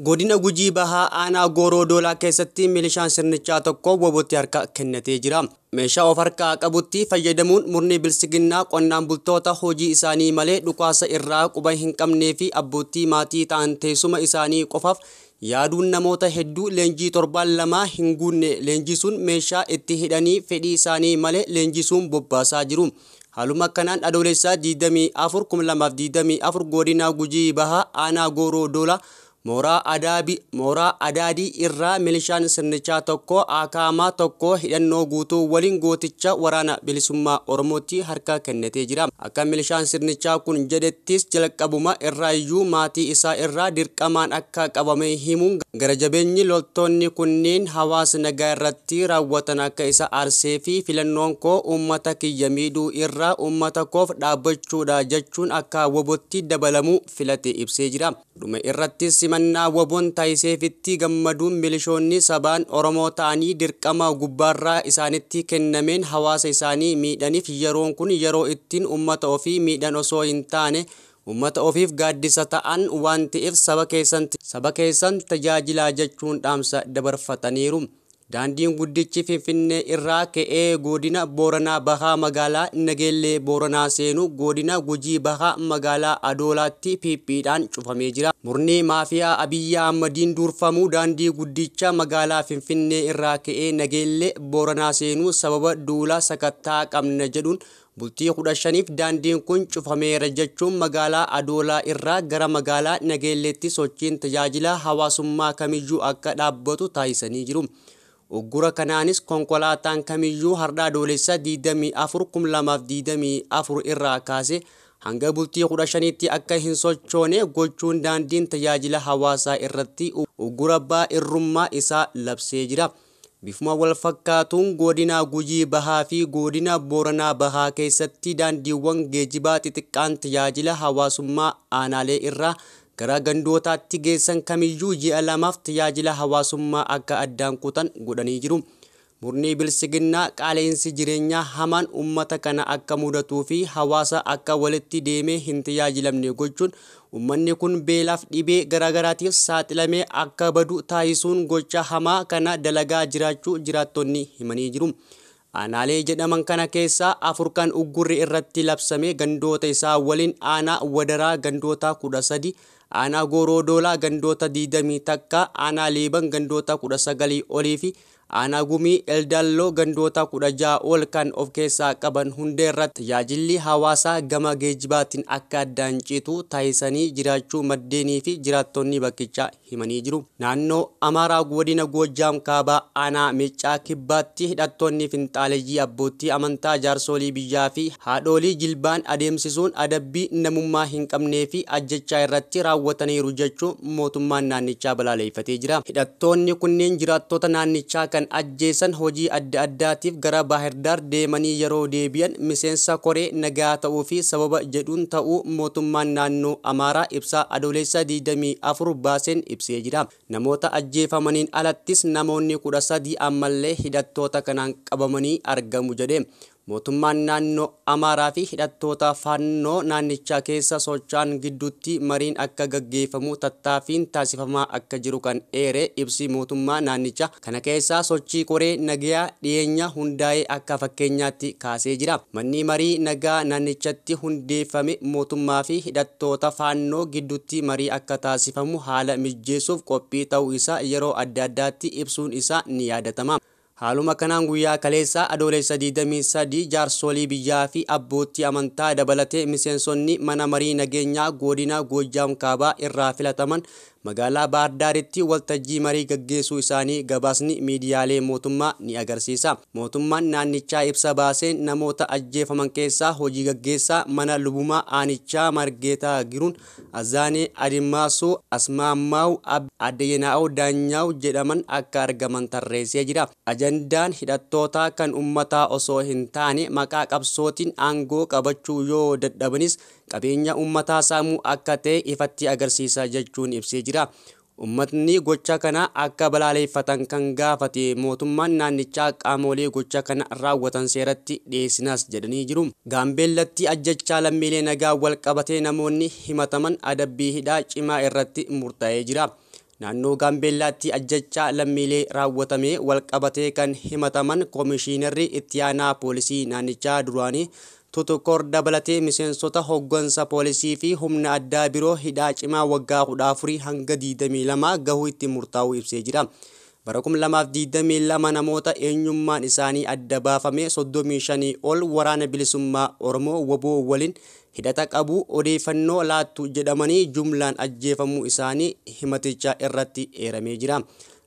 Godina Gujii Bahaa Aanaa Gooroo Doolaa keessatti milishaan sirnichaa tokko wobootti harka kennatee jira. Meeshaa of harkaa qabutti fayyadamuun murni bilsiginnaa qonnaan bultoota hojii isaanii malee dhukaasa irraa quba hin qabnee fi abbootii maatii ta'an teessuma isaanii qofaaf yaaduun namoota hedduu leenjii torbaan lamaa hin guunne leenjisuun meeshaa itti hidhanii fedhii isaanii malee leenjisuun bobbaasaa jiru. Haaluma akkanaan adoolessaa 24 2024 godinaa Gujii Bahaa Aanaa Gooroo Doolaa Mooraa Adaadii irraa milishaan sirnichaa tokko Akaamaa tokko hidhannoo guutuu waliin gooticha waraana bilisummaa Oromootti harka kennatee jira. Akka milishaan sirnichaa kun jedhettis jalqabuma iyyuu maatii isaa irraa dirqamaan akka qabamee himuun gara jabeenyi loltoonni kunneen hawaas nagaa irratti raawwatan akka isa aarsee fi filannoon koo uummata kiyya miidhuu irraa uummata koof dhaabbachuudha jechuun akka wobotti dabalamuu filate ibsee jira. Dhuma irrattis simannaa waboon taayiseefitti gammaduun milishoonni sabaan Oromoo ta'anii dirqama gubbaarraa isaanitti kennameen hawaasa isaanii miidhaniif yeroon kun yeroo ittiin uummata ofii miidhan osoo hin taane uummata ofiif gaaddisa ta'an waan ta'eef saba keessan tajaajilaa jechuun dhaamsa dabarfataniiru. Daandiin guddichi Finfinnee irraa ka'ee godina Booranaa bahaa magaalaa Nageellee Booranaa seenuu godina Gujii bahaa magaalaa Adoolaatti fiiphiidhaan cufamee jira. Murni maafiyaa Abiyyi Ahmadiin durfamu daandii guddicha magaalaa Finfinnee irraa ka'ee Nageellee Booranaa seenu sababa duula sakattaa qabna jedhuun bultii 15 daandiin kun cufameera jechuun magaalaa adoolaa irraa gara magaalaa Nageelletti sochiin tajaajila hawaasummaa kamiyyuu akka dhaabbatu taasisanii jiru. uggura kanaanis konkolaataan kamiyyuu hardhaa doolessa 24,224 irraa kaase hanga bultii 15tti akka hin sochoone gochuun daandiin tajaajila hawaasaa irratti uggura baa irrummaa isaa labsee jira. Bifuma walfakkaatuun godinaa godina Gujii Bahaa fi godina Booranaa Bahaa keessatti daandiiwwan geejjibaa xixiqqaan tajaajila hawaasummaa aanaalee irraa Gara gandootaatti geessan kamiyyuu ji'a lamaaf tajaajila hawaasummaa akka addaan kutan godhanii jiru. Murni bilsiginnaa qaaleensi jireenyaa hamaan uummata kana akka mudatuu fi hawaasa akka walitti deemee hin tajaajilamne gochuun uummanni kun beelaaf dhibee garaagaraatiif saaxilamee akka badu taasisuun gocha hamaa kana dalagaa jiraachuu jiraattonni himanii jiru. Aanaalee jedhaman kana keessaa afur kan uggurri irratti labsame gandoota isaa waliin aanaa wadaraa gandoota kudha sadi, aanaa Doolaa gandoota digdamii takka, aanaa liiban gandoota kudha sagalii olii fi gumii Eldalloo gandoota kudha jaha ol kan of keessaa qaban hundee irratti tajaajilli hawaasaa gama geejjibaatiin akka addaan citu jiraachuu maddeenii fi jiraattonni bakkichaa himanii jiru. Naannoo Amaaraa godina Goojjaam kaabaa aanaa Miccaa Kibbaatti hidhattoonni finxaaleeyyii abbootii amantaa jaarsolii biyyaa fi haadholii jilbaan adeemsisuun adabbii namummaa hin qabnee fi ajjechaa irratti raawwataniiru jechuun mootummaan naannichaa balaaleeffatee jira. Hidhattoonni kunneen jiraattota naannichaa kan kan ajjeessan hojii adda addaatiif gara baahirdaar deemanii yeroo deebi'an miseensa koree nagaa ta'uu fi sababa jedhuun ta'uu mootummaan naannoo amaaraa ibsaa adoolessa 24 baaseen ibsee jira. Namoota ajjeefamaniin alattis namoonni 13 ammallee hidhattoota kanaan qabamanii argamu jedhe. Mootummaan naannoo Amaaraa fi hidhattoota fannoo naannichaa keessa socho'an gidduutti mariin akka gaggeeffamu tattaafiin taasifamaa akka jiru kan dheere ibsi mootummaa naannichaa kana keessaa sochii qoree nagaa dhiyeenya hundaa'ee akka fakkeenyaatti kaasee jira. Manni marii nagaa naannichatti hundeeffame mootummaa fi hidhattoota faannoo gidduutti marii akka taasifamu haala mijeessuuf qophii ta'uu isaa yeroo adda addaatti ibsuun isaa ni yaadatama. haaluma kanaan guyyaa kaleessaa adoolessa 23 jaarsolii biyyaa fi abboottii amantaa dabalatee miseensonni mana marii nageenyaa godina Goojjaam kaabaa irraa filataman magaalaa baar Daaritti waltajjii marii gaggeessuu isaanii gabaasni miidiyaalee mootummaa ni agarsiisa. Mootummaan naannichaa ibsa baaseen namoota ajjeefaman keessaa hojii gaggeessaa mana lubumaa aanichaa Margeetaa Giruun Azaanee Adimmaasoo Asmaammaa'u Addeyenaa'oo Daanyaa'u jedhaman akka argaman tarreessee jira. Ajandaan hidhattootaa kan uummataa osoo hin taane maqaa qabsootiin aangoo qabachuu yoo dadhabanis qabeenya uummataa saamuu akka ta'e ifatti agarsiisa jechuun ibsee jira. Uummatni gocha kana akka balaaleffatan kan gaafate mootummaan naannichaa qaamolee gocha kana raawwatan seeratti dhiyeessinaas jedhanii jiru. Gaambeellatti ajjechaa lammiilee nagaa wal qabatee namoonni himataman adabbii hidhaa cimaa irratti murtaa'ee jira. Naannoo Gaambeellaatti ajjechaa lammiilee raawwatamee wal qabatee kan himataman Komishiinarri itti aanaa poolisii naannichaa duraanii Tuttuqoor dabalatee miseensota hoggansa poolisii fi humna addaa biroo hidhaa cimaa waggaa kudha afurii hanga lama gahuu itti murtaa'uu ibsee jira. Bara 2022 namoota eenyummaan isaanii adda baafame 35 ol waraana bilisummaa Oromoo woboo waliin hidhata qabu odeeffannoo laattu jedhamanii jumlaan ajjeefamuu isaanii himaticha irratti eeramee jira.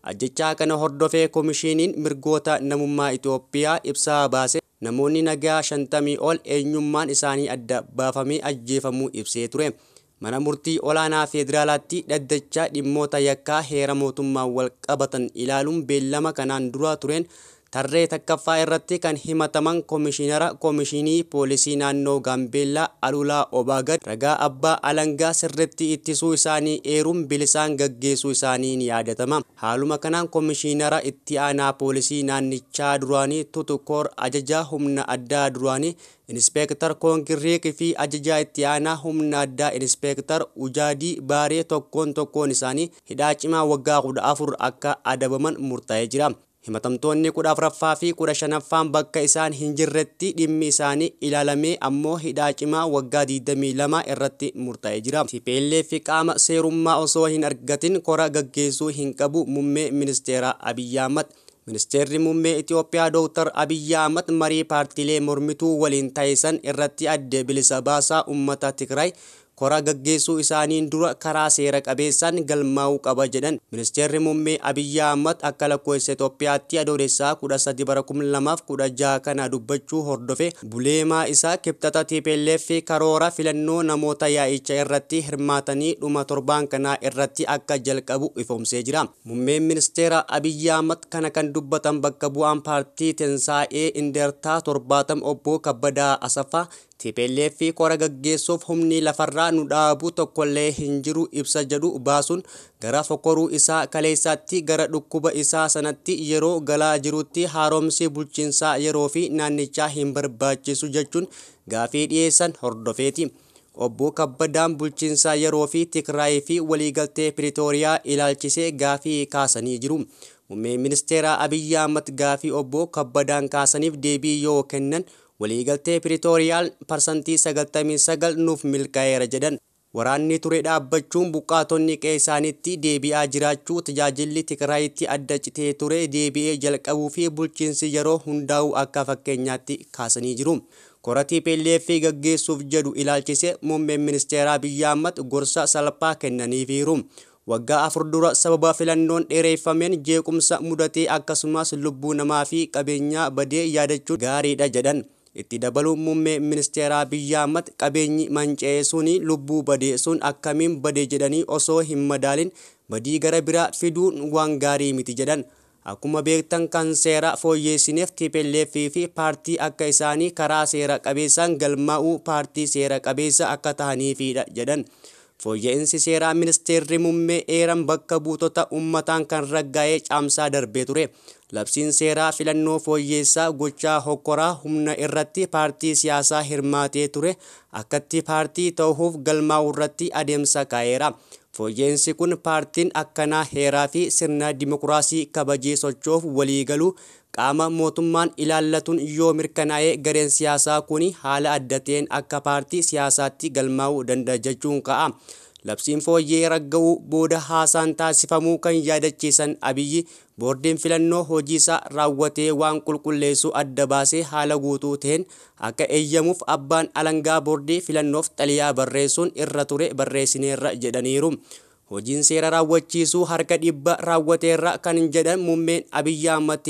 Ajjechaa kana hordofee koomishiniin mirgoota namummaa Itoophiyaa ibsaa baase. Namoonni nagaa shantamii ol eenyummaan isaanii adda baafamee ajjeefamuu ibsee ture. Mana murtii olaanaa federaalaatti dhaddachaa dhimmoota yakkaa heera mootummaan wal qabatan ilaaluun beellama kanaan duraa tureen tarree takkaffaa irratti kan himataman koomishinara koomishinii poolisii naannoo gaambeellaa alulaa obaagad ragaa abbaa alangaa sirritti ittisuu isaanii eeruun bilisaan gaggeessuu isaanii ni yaadatama haaluma kanaan koomishinara itti aanaa poolisii naannichaa duraanii tutukoor ajajaa humna addaa duraanii Inspektar Konkiriik fi ajajaa itti aanaa humna addaa Inspektar Ujaadii Baaree tokkoon tokkoon isaanii hidhaa cimaa waggaa kudha afur akka adabaman murtaa'ee jira. Himatamtoonni kudha afuraffaa fi kudha shanaffaan bakka isaan hin jirretti dhimmi isaanii ilaalamee ammoo hidhaa cimaa waggaa 22 irratti murtaa'ee jira. fi qaama seerummaa osoo hin argatin kora gaggeessuu hin qabu muummee ministeera Abiyyi Ahmad. Ministeerri muummee Itoophiyaa Dr. Abiyyi Ahmad marii paartiilee mormituu waliin taayisan irratti adde bilisa baasaa uummata Tigraay Koraa gaggeessuu isaaniin dura karaa seera qabeessaan galmaa'uu qaba jedhan ministeerri muummee Abiyyi Ahmad akka lakkoofsa Itoophiyaatti adoolessaa 13 bara 2016 kana dubbachuu hordofe buleemaa isaa kibxata TPLF karoora filannoo namoota yaa'icha irratti hirmaatanii dhuma torbaan kanaa irratti akka jalqabu ifomsee jira. Mummeen ministeera Abiyyi Ahmad kana kan dubbatan bakka bu'aan paartii Tensaa'ee Indertaa torbaatam obbo Kabbadaa Asaffaa fi qora gaggeessuuf humni lafarraa nu dhaabuu tokkollee hin jiru ibsa jedhu baasuun gara fokoruu isaa kaleessatti gara dhukkuba isaa sanatti yeroo galaa jirutti haaromsi bulchiinsaa yeroo fi naannichaa hin barbaachisu jechuun gaafii dhiyeessan hordofeeti. Obbo Kabbadaan bulchiinsaa yeroo fi Tigraay fi waliigaltee Piriitooriyaa ilaalchisee gaafii kaasanii jiru. Muummeen ministeera Abiyyi Ahmad gaafii obbo Kabbadaan kaasaniif deebii yoo kennan waliigaltee piritooriyaal parsantii 99 nuuf milkaa'eera jedhan waraanni ture dhaabbachuun buqqaatonni qe'ee isaaniitti deebi'aa jiraachuu tajaajilli tikiraayitti adda citee ture deebi'ee jalqabuu fi bulchiinsi yeroo hundaa'u akka fakkeenyaatti kaasanii jiru. Koratii fi gaggeessuuf jedhu ilaalchise muummeen ministeeraa biyya ammat gorsa salphaa kennaniifiiru. Waggaa afur dura sababa filannoon dheereffameen jeequmsa mudatee akkasumas lubbuu namaa fi qabeenyaa badee yaadachuun gaariidha jedhan. itti dabaluun muummee ministeeraa biyya ammatti qabeenyi manca'ee sun lubbuu badee sun akkamiin bade jedhanii osoo hin madaalin badii gara biraa fiduun waan gaarii miti jedhan. Akkuma beektan kan seera fooyyeessineef TPLF fi paartii akka isaanii karaa seera qabeessaan galmaa'uu paartii seera qabeessa akka ta'aniifidha jedhan. Fooyya'insi seeraa ministeerri mummee eeran bakka buutota uummataan kan raggaa'ee caamsaa darbee ture. Labsiin seeraa filannoo fooyyeessaa gochaa hokkoraa humna irratti paartii siyaasaa hirmaatee ture akkatti paartii ta'uuf galmaa'u irratti adeemsa ka'eera. Fooyya'insi kun paartiin akkanaa heeraa fi sirna dimokiraasii kabajee sochoof waliigaluu qaama mootummaan ilaallatuun yoo mirkanaa'ee gareen siyaasaa kun haala adda ta'een akka paartii siyaasaatti galmaa'uu danda'a jechuun ka'a. Labsiin fooyyee ragga'uu booda haasaan taasifamuu kan yaadachiisan abiyyi boordiin filannoo hojii isaa raawwatee waan qulqulleessuu adda baasee haala guutuu ta'een akka eeyyamuuf abbaan alangaa boordii filannoof xaliyaa barreessuun irra ture barreessineerra jedhaniiru. Hojiin seera raawwachiisuu harka dhibba raawwateerra kan jedhan muummeen Abiyyi Ahmad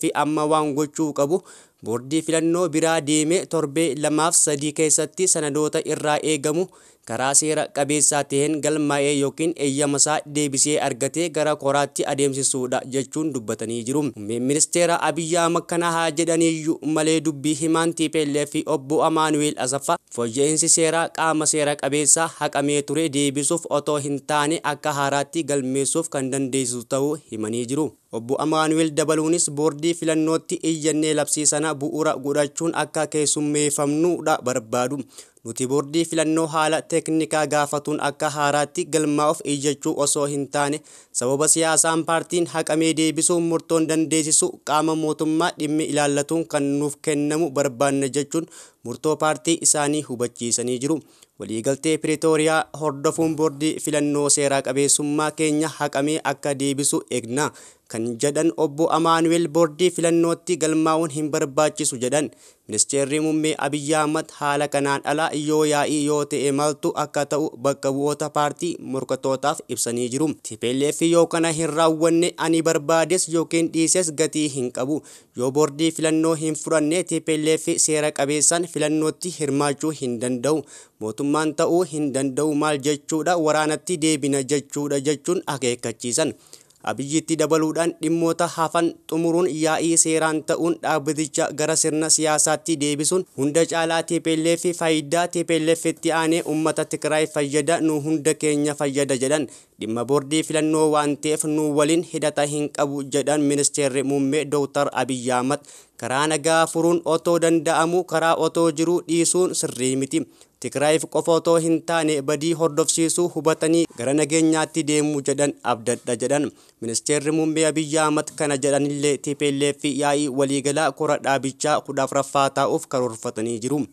fi amma waan gochuu qabu. Boordii filannoo biraa deemee torbee lamaaf sadii keessatti sanadoota irraa eegamu. karaa seera qabeessaa ta'een galmaa'ee yookiin eeyyamasaa deebisee argatee gara koraatti adeemsisuudha jechuun dubbatanii jiru. Ministeera Abiyyi Ahmad kana haa jedhaniyyuu malee dubbii himaan TPLF fi obbo Amaanuweel Asaffaa fooyya'insi seeraa qaama seera qabeessaa haqamee ture deebisuuf otoo hin taane akka haaraatti galmeessuuf kan dandeessu ta'uu himanii jiru. Obbo Amaanuweel dabaluunis boordii filannootti iyyannee labsii sana bu'uura godhachuun akka keessummeeffamnuudha barbaadu. Nuti boordii filannoo haala teeknikaa gaafatuun akka haaraatti galmaa'uuf iyyachuu osoo hin taane sababa siyaasaan paartiin haqamee deebisuun murtoon dandeessisu qaama mootummaa dhimmi ilaallatuun kan nuuf kennamu barbaanna jechuun murtoo paartii isaanii hubachiisanii jiru. Waliigaltee Pireetooriyaa hordofuun boordii filannoo seera qabeessummaa keenya haqamee akka deebisu eegna kan jedhan obbo Amaanu'eel boordii filannootti galmaa'uun hin barbaachisu jedhan. Ministeerri muummee Abiyyi Ahmad haala kanaan alaa yoo yaa'ii yoo ta'e maltu akka ta'u bakka bu'oota paartii morkatootaaf ibsanii jiru. TPLF yoo kana hin raawwanne ani barbaades yookiin dhiises gatii hin qabu. Yoo boordii filannoo hin fudhanne TPLF seera qabeessaan filannootti hirmaachuu hin danda'u. mootummaan ta'uu hin danda'u maal jechuudha waraanatti deebina jechuudha jechuun akeekkachiisan. Abiyyitti dabaluudhaan dhimmoota hafan xumuruun yaa'ii seeraan ta'uun dhaabbaticha gara sirna siyaasaatti deebisuun hunda caalaa TPLF fi faayidaa TPLF itti aanee uummata Tigraay fayyada nu hunda keenya fayyada jedhan dhimma boordii filannoo waan ta'eef nu waliin hidhata hin qabu jedhan ministeerri muummee Dr. Abiyyi Ahmad karaa nagaa furuun otoo danda'amu karaa otoo jiru dhiisuun sirrii miti. Tigraayiif qofa hin taane badii hordofsiisuu hubatanii gara nageenyaatti deemuu jedhan abdadha jedhan. Ministeerri muummee Abiyyi Ahmad kana jedhanillee TPLF fi yaa'ii waliigalaa kora dhaabichaa kudha afuraffaa taa'uuf karoorfatanii jiru.